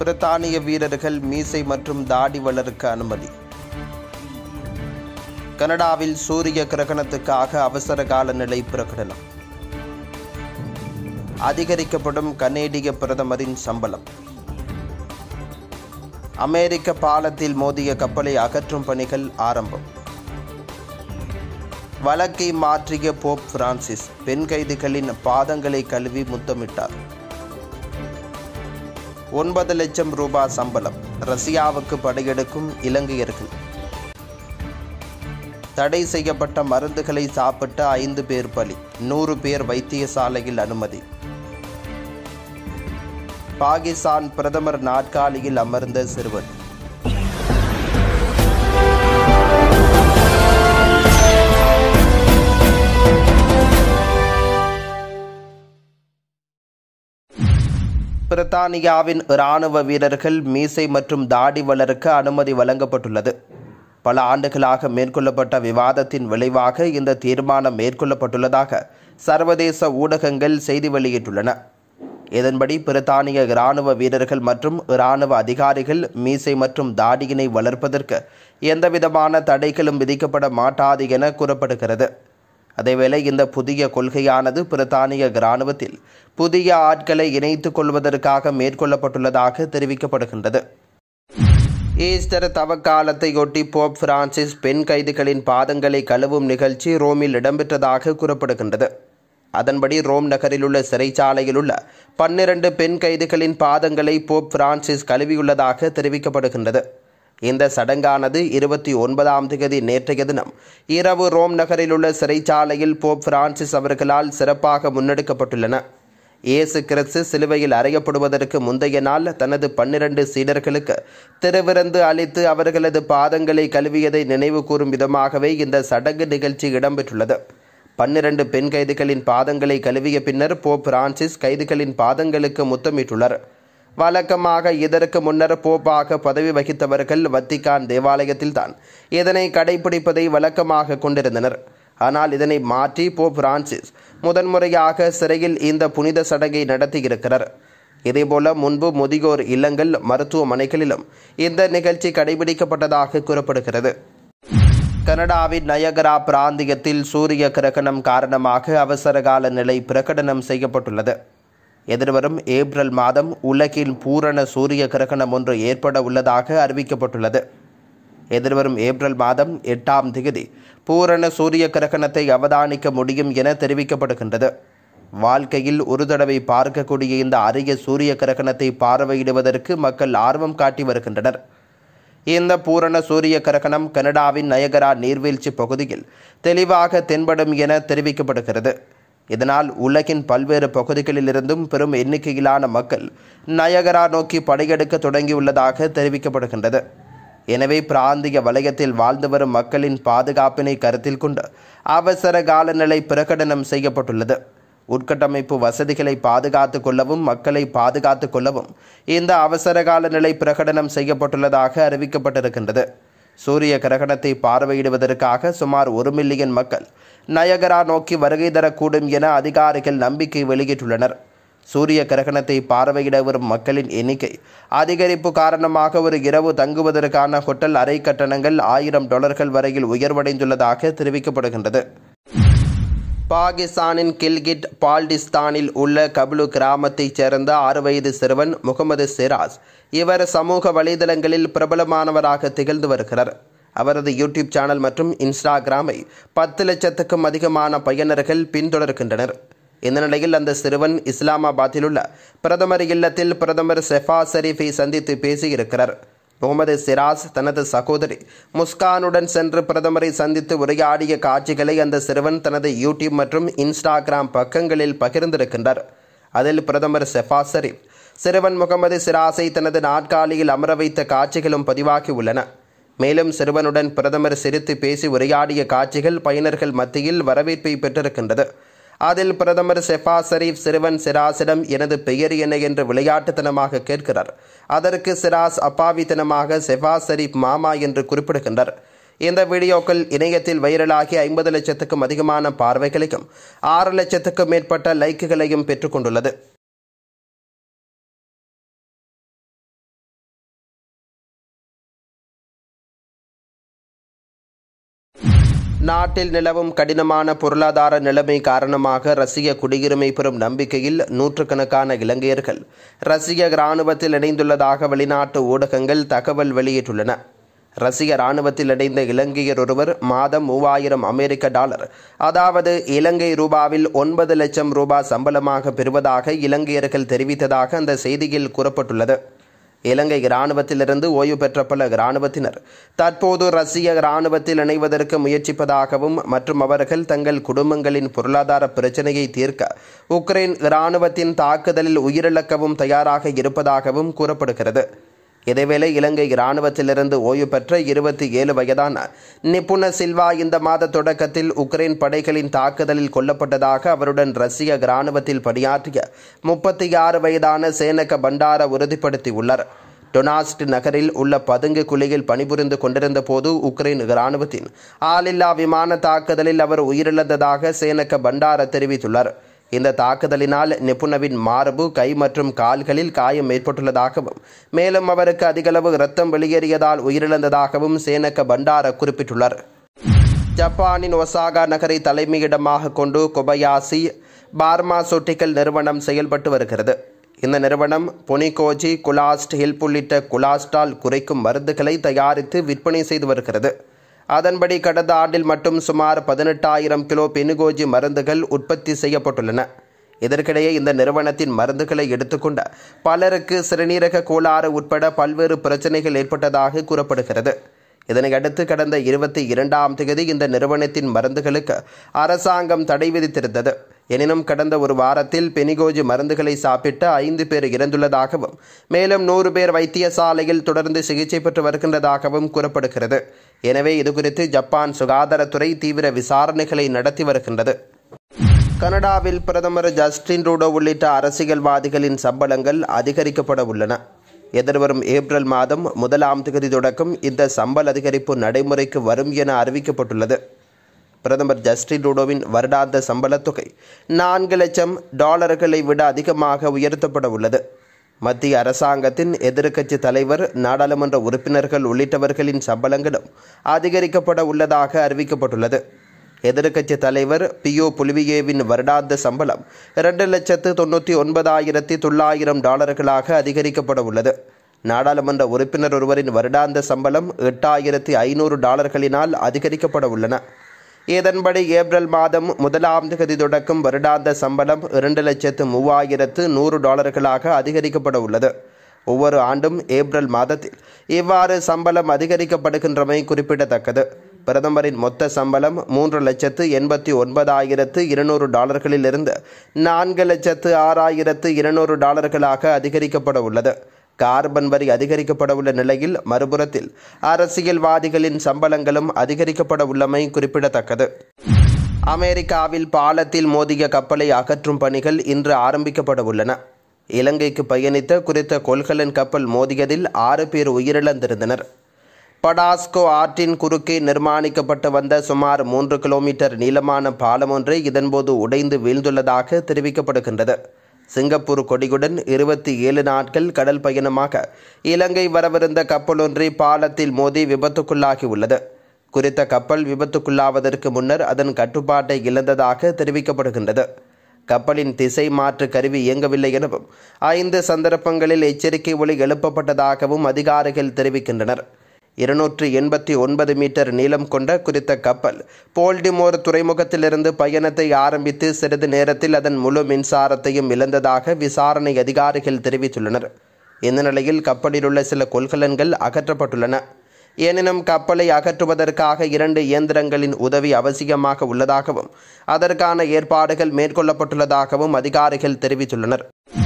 பிரித்தானிய வீரர்கள் மீசை மற்றும் தாடி வளருக்கு அனுமதி கனடாவில் சூரிய கிரகணத்துக்காக அவசர கால நிலை பிரகடனம் அதிகரிக்கப்படும் கனேடிய பிரதமரின் சம்பளம் அமெரிக்க பாலத்தில் மோதிய கப்பலை அகற்றும் பணிகள் ஆரம்பம் வழக்கை மாற்றிய போப் பிரான்சிஸ் பெண் கைதிகளின் பாதங்களை கழுவி முத்தமிட்டார் ஒன்பது லட்சம் ரூபாய் சம்பளம் ரஷ்யாவுக்கு படையெடுக்கும் இலங்கையர்கள் தடை செய்யப்பட்ட மருந்துகளை சாப்பிட்ட ஐந்து பேர் பலி நூறு பேர் வைத்தியசாலையில் அனுமதி பாகிஸ்தான் பிரதமர் நாற்காலியில் அமர்ந்த சிறுவன் பிரித்தானியாவின் இராணுவ வீரர்கள் மீசை மற்றும் தாடி வளர்க்க அனுமதி வழங்கப்பட்டுள்ளது பல ஆண்டுகளாக மேற்கொள்ளப்பட்ட விவாதத்தின் விளைவாக இந்த தீர்மானம் மேற்கொள்ளப்பட்டுள்ளதாக சர்வதேச ஊடகங்கள் செய்தி வெளியிட்டுள்ளன இதன்படி பிரித்தானிய இராணுவ வீரர்கள் மற்றும் இராணுவ அதிகாரிகள் மீசை மற்றும் தாடியினை வளர்ப்பதற்கு எந்தவிதமான தடைகளும் விதிக்கப்பட மாட்டாது என கூறப்படுகிறது அதேவேளை இந்த புதிய கொள்கையானது பிரித்தானிய இராணுவத்தில் புதிய ஆட்களை இணைத்துக் கொள்வதற்காக மேற்கொள்ளப்பட்டுள்ளதாக தெரிவிக்கப்படுகின்றது ஈஸ்டர் தவக்காலத்தையொட்டி போப் பிரான்சிஸ் பெண் கைதிகளின் பாதங்களை கழுவும் நிகழ்ச்சி ரோமில் இடம்பெற்றதாக கூறப்படுகின்றது அதன்படி ரோம் நகரில் உள்ள சிறைச்சாலையில் உள்ள பன்னிரண்டு பெண் கைதிகளின் பாதங்களை போப் பிரான்சிஸ் கழுவியுள்ளதாக தெரிவிக்கப்படுகின்றது இந்த சடங்கானது இருபத்தி ஒன்பதாம் திகதி நேற்றைய தினம் இரவு ரோம் நகரில் உள்ள சிறைச்சாலையில் போப் பிரான்சிஸ் அவர்களால் சிறப்பாக முன்னெடுக்கப்பட்டுள்ளன இயேசு கிறிஸ்து சிலுவையில் அறையப்படுவதற்கு முந்தைய நாள் தனது பன்னிரண்டு சீடர்களுக்கு திருவிருந்து அளித்து அவர்களது பாதங்களை கழுவியதை நினைவு கூறும் விதமாகவே இந்த சடங்கு நிகழ்ச்சி இடம்பெற்றுள்ளது பன்னிரண்டு பெண் கைதிகளின் பாதங்களை கழுவிய பின்னர் போப் பிரான்சிஸ் கைதிகளின் பாதங்களுக்கு முத்தமிட்டுள்ளார் வழக்கமாக இதற்கு முன்னர் போப்பாக பதவி வகித்தவர்கள் வத்திகான் தான் இதனை கடைபிடிப்பதை வழக்கமாக கொண்டிருந்தனர் ஆனால் இதனை மாற்றி போப் பிரான்சிஸ் முதன்முறையாக சிறையில் இந்த புனித சடங்கை நடத்தியிருக்கிறார் இதேபோல முன்பு முதியோர் இல்லங்கள் மருத்துவமனைகளிலும் இந்த நிகழ்ச்சி கடைபிடிக்கப்பட்டதாக கூறப்படுகிறது கனடாவின் நயகரா பிராந்தியத்தில் சூரிய கிரகணம் காரணமாக அவசரகால நிலை பிரகடனம் செய்யப்பட்டுள்ளது எதிர்வரும் ஏப்ரல் மாதம் உலகில் பூரண சூரிய கிரகணம் ஒன்று ஏற்பட உள்ளதாக அறிவிக்கப்பட்டுள்ளது எதிர்வரும் ஏப்ரல் மாதம் எட்டாம் திகதி பூரண சூரிய கிரகணத்தை அவதானிக்க முடியும் என தெரிவிக்கப்படுகின்றது வாழ்க்கையில் ஒரு தடவை பார்க்கக்கூடிய இந்த அரிய சூரிய கிரகணத்தை பார்வையிடுவதற்கு மக்கள் ஆர்வம் காட்டி வருகின்றனர் இந்த பூரண சூரிய கிரகணம் கனடாவின் நயகரா நீர்வீழ்ச்சி பகுதியில் தெளிவாக தென்படும் என தெரிவிக்கப்படுகிறது இதனால் உலகின் பல்வேறு பகுதிகளிலிருந்தும் பெரும் எண்ணிக்கையிலான மக்கள் நயகரா நோக்கி படையெடுக்க தொடங்கியுள்ளதாக தெரிவிக்கப்படுகின்றது எனவே பிராந்திய வலயத்தில் வாழ்ந்து வரும் மக்களின் பாதுகாப்பினை கருத்தில் கொண்டு அவசர காலநிலை பிரகடனம் செய்யப்பட்டுள்ளது உட்கட்டமைப்பு வசதிகளை பாதுகாத்து கொள்ளவும் மக்களை பாதுகாத்து கொள்ளவும் இந்த அவசரகால நிலை பிரகடனம் செய்யப்பட்டுள்ளதாக அறிவிக்கப்பட்டிருக்கின்றது சூரிய கிரகணத்தை பார்வையிடுவதற்காக சுமார் ஒரு மில்லியன் மக்கள் நயகரா நோக்கி வருகை தரக்கூடும் என அதிகாரிகள் நம்பிக்கை வெளியிட்டுள்ளனர் சூரிய கிரகணத்தை பார்வையிட வரும் மக்களின் எண்ணிக்கை அதிகரிப்பு காரணமாக ஒரு இரவு தங்குவதற்கான ஹோட்டல் அறை கட்டணங்கள் ஆயிரம் டாலர்கள் வரையில் உயர்வடைந்துள்ளதாக தெரிவிக்கப்படுகின்றது பாகிஸ்தானின் கில்கிட் பால்டிஸ்தானில் உள்ள கபுலு கிராமத்தைச் சேர்ந்த ஆறு வயது சிறுவன் முகமது சிராஸ் இவர் சமூக வலைதளங்களில் பிரபலமானவராக திகழ்ந்து வருகிறார் அவரது யூடியூப் சேனல் மற்றும் இன்ஸ்டாகிராமை பத்து லட்சத்துக்கும் அதிகமான பயனர்கள் பின்தொடர்கின்றனர் இந்த நிலையில் அந்த சிறுவன் இஸ்லாமாபாத்தில் உள்ள பிரதமர் இல்லத்தில் பிரதமர் செஃபா ஷரீஃபை சந்தித்து பேசியிருக்கிறார் முகமது சிராஸ் தனது சகோதரி முஸ்கானுடன் சென்று பிரதமரை சந்தித்து உரையாடிய காட்சிகளை அந்த சிறுவன் தனது யூடியூப் மற்றும் இன்ஸ்டாகிராம் பக்கங்களில் பகிர்ந்திருக்கின்றார் அதில் பிரதமர் செஃபாஸ் சிறுவன் முகமது சிராஸை தனது நாட்காலியில் அமர வைத்த காட்சிகளும் பதிவாகி உள்ளன மேலும் சிறுவனுடன் பிரதமர் சிரித்து பேசி உரையாடிய காட்சிகள் பயனர்கள் மத்தியில் வரவேற்பை பெற்றிருக்கின்றது அதில் பிரதமர் செஃபா ஷரீப் சிறுவன் சிராசிடம் எனது பெயர் என்ன என்று விளையாட்டுத்தனமாக கேட்கிறார் அதற்கு சிராஸ் அப்பாவித்தனமாக செஃபா ஷரீப் மாமா என்று குறிப்பிடுகின்றார் இந்த வீடியோக்கள் இணையத்தில் வைரலாகி ஐம்பது லட்சத்துக்கும் அதிகமான பார்வைகளையும் ஆறு லட்சத்துக்கும் மேற்பட்ட லைக்குகளையும் பெற்றுக்கொண்டுள்ளது நாட்டில் நிலவும் கடினமான பொருளாதார நிலைமை காரணமாக ரஷ்ய குடியுரிமை பெறும் நம்பிக்கையில் நூற்றுக்கணக்கான இலங்கையர்கள் ரஷ்ய இராணுவத்தில் இணைந்துள்ளதாக வெளிநாட்டு ஊடகங்கள் தகவல் வெளியிட்டுள்ளன ரஷ்ய இராணுவத்தில் இணைந்த இலங்கையர் ஒருவர் மாதம் மூவாயிரம் அமெரிக்க டாலர் அதாவது இலங்கை ரூபாவில் ஒன்பது லட்சம் ரூபாய் சம்பளமாக பெறுவதாக இலங்கையர்கள் தெரிவித்ததாக அந்த செய்தியில் கூறப்பட்டுள்ளது இலங்கை இராணுவத்திலிருந்து ஓய்வு பெற்ற பல இராணுவத்தினர் தற்போது ரஷ்ய இராணுவத்தில் இணைவதற்கு முயற்சிப்பதாகவும் மற்றும் அவர்கள் தங்கள் குடும்பங்களின் பொருளாதார பிரச்சினையை தீர்க்க உக்ரைன் இராணுவத்தின் தாக்குதலில் உயிரிழக்கவும் தயாராக இருப்பதாகவும் கூறப்படுகிறது இதேவேளை இலங்கை இராணுவத்திலிருந்து ஓய்வு பெற்ற இருபத்தி ஏழு வயதான நிபுண சில்வா இந்த மாத தொடக்கத்தில் உக்ரைன் படைகளின் தாக்குதலில் கொல்லப்பட்டதாக அவருடன் ரஷ்ய இராணுவத்தில் பணியாற்றிய முப்பத்தி ஆறு வயதான சேனக பண்டார உறுதிப்படுத்தியுள்ளார் டொனாஸ்ட் நகரில் உள்ள பதுங்கு குழியில் பணிபுரிந்து கொண்டிருந்த போது உக்ரைன் இராணுவத்தின் ஆளில்லா விமான தாக்குதலில் அவர் உயிரிழந்ததாக சேனக பண்டார தெரிவித்துள்ளார் இந்த தாக்குதலினால் நிபுணவின் மார்பு கை மற்றும் கால்களில் காயம் ஏற்பட்டுள்ளதாகவும் மேலும் அவருக்கு அதிகளவு இரத்தம் வெளியேறியதால் உயிரிழந்ததாகவும் சேனக்க பண்டார குறிப்பிட்டுள்ளார் ஜப்பானின் ஒசாகா நகரை தலைமையிடமாக கொண்டு கொபயாசி பார்மாசூட்டிக்கல் நிறுவனம் செயல்பட்டு வருகிறது இந்த நிறுவனம் பொனிகோஜி குலாஸ்ட் ஹில்ப் உள்ளிட்ட குலாஸ்டால் குறைக்கும் மருந்துகளை தயாரித்து விற்பனை செய்து வருகிறது அதன்படி கடந்த ஆண்டில் மட்டும் சுமார் பதினெட்டாயிரம் கிலோ பெனுகோஜி மருந்துகள் உற்பத்தி செய்யப்பட்டுள்ளன இதற்கிடையே இந்த நிறுவனத்தின் மருந்துகளை எடுத்துக்கொண்ட பலருக்கு சிறுநீரக கோளாறு உட்பட பல்வேறு பிரச்சனைகள் ஏற்பட்டதாக கூறப்படுகிறது இதனையடுத்து கடந்த இருபத்தி இரண்டாம் தேதி இந்த நிறுவனத்தின் மருந்துகளுக்கு அரசாங்கம் தடை விதித்திருந்தது எனினும் கடந்த ஒரு வாரத்தில் பெனிகோஜி மருந்துகளை சாப்பிட்டு ஐந்து பேர் இறந்துள்ளதாகவும் மேலும் நூறு பேர் வைத்தியசாலையில் தொடர்ந்து சிகிச்சை பெற்று வருகின்றதாகவும் கூறப்படுகிறது எனவே இதுகுறித்து ஜப்பான் சுகாதாரத்துறை தீவிர விசாரணைகளை நடத்தி வருகின்றது கனடாவில் பிரதமர் ஜஸ்டின் ரூடோ உள்ளிட்ட அரசியல்வாதிகளின் சம்பளங்கள் அதிகரிக்கப்பட உள்ளன எதிர்வரும் ஏப்ரல் மாதம் முதலாம் தொகுதி தொடக்கம் இந்த சம்பள அதிகரிப்பு நடைமுறைக்கு வரும் என அறிவிக்கப்பட்டுள்ளது பிரதமர் ஜஸ்டின் ரூடோவின் வருடாந்த சம்பளத் தொகை நான்கு லட்சம் டாலர்களை விட அதிகமாக உயர்த்தப்பட உள்ளது மத்திய அரசாங்கத்தின் எதிர்க்கட்சி தலைவர் நாடாளுமன்ற உறுப்பினர்கள் உள்ளிட்டவர்களின் சம்பளங்களும் அதிகரிக்கப்பட உள்ளதாக அறிவிக்கப்பட்டுள்ளது எதிர்க்கட்சி தலைவர் பியோ புலிவியேவின் வருடாந்த சம்பளம் இரண்டு லட்சத்து தொண்ணூற்றி ஒன்பதாயிரத்தி தொள்ளாயிரம் டாலர்களாக அதிகரிக்கப்பட உள்ளது நாடாளுமன்ற உறுப்பினர் ஒருவரின் வருடாந்த சம்பளம் எட்டாயிரத்தி ஐநூறு டாலர்களினால் அதிகரிக்கப்பட உள்ளன இதன்படி ஏப்ரல் மாதம் முதலாம் தேதி தொடக்கும் வருடாந்த சம்பளம் இரண்டு லட்சத்து மூவாயிரத்து நூறு டாலர்களாக அதிகரிக்கப்பட உள்ளது ஒவ்வொரு ஆண்டும் ஏப்ரல் மாதத்தில் இவ்வாறு சம்பளம் அதிகரிக்கப்படுகின்றமை குறிப்பிடத்தக்கது பிரதமரின் மொத்த சம்பளம் மூன்று லட்சத்து எண்பத்தி ஒன்பதாயிரத்து இருநூறு டாலர்களிலிருந்து நான்கு லட்சத்து ஆறாயிரத்து இருநூறு டாலர்களாக அதிகரிக்கப்பட உள்ளது கார்பன் வரி அதிகரிக்கப்பட உள்ள நிலையில் மறுபுறத்தில் அரசியல்வாதிகளின் சம்பளங்களும் அதிகரிக்கப்பட உள்ளமை குறிப்பிடத்தக்கது அமெரிக்காவில் பாலத்தில் மோதிய கப்பலை அகற்றும் பணிகள் இன்று ஆரம்பிக்கப்பட உள்ளன இலங்கைக்கு பயணித்த குறித்த கொள்கலன் கப்பல் மோதியதில் ஆறு பேர் உயிரிழந்திருந்தனர் படாஸ்கோ ஆற்றின் குறுக்கே நிர்மாணிக்கப்பட்டு வந்த சுமார் மூன்று கிலோமீட்டர் நீளமான பாலம் ஒன்றை இதன்போது உடைந்து வீழ்ந்துள்ளதாக தெரிவிக்கப்படுகின்றது சிங்கப்பூர் கொடியுடன் இருபத்தி ஏழு நாட்கள் கடல் பயணமாக இலங்கை வரவிருந்த கப்பலொன்று பாலத்தில் மோதி விபத்துக்குள்ளாகியுள்ளது குறித்த கப்பல் விபத்துக்குள்ளாவதற்கு முன்னர் அதன் கட்டுப்பாட்டை இழந்ததாக தெரிவிக்கப்படுகின்றது கப்பலின் திசை மாற்று கருவி இயங்கவில்லை எனவும் ஐந்து சந்தர்ப்பங்களில் எச்சரிக்கை ஒளி எழுப்பப்பட்டதாகவும் அதிகாரிகள் தெரிவிக்கின்றனர் இருநூற்று எண்பத்தி ஒன்பது மீட்டர் நீளம் கொண்ட குறித்த கப்பல் போல்டிமோர் துறைமுகத்திலிருந்து பயணத்தை ஆரம்பித்து சிறிது நேரத்தில் அதன் முழு மின்சாரத்தையும் இழந்ததாக விசாரணை அதிகாரிகள் தெரிவித்துள்ளனர் இந்த நிலையில் கப்பலில் உள்ள சில கொள்கலன்கள் அகற்றப்பட்டுள்ளன எனினும் கப்பலை அகற்றுவதற்காக இரண்டு இயந்திரங்களின் உதவி அவசியமாக உள்ளதாகவும் அதற்கான ஏற்பாடுகள் மேற்கொள்ளப்பட்டுள்ளதாகவும் அதிகாரிகள் தெரிவித்துள்ளனர்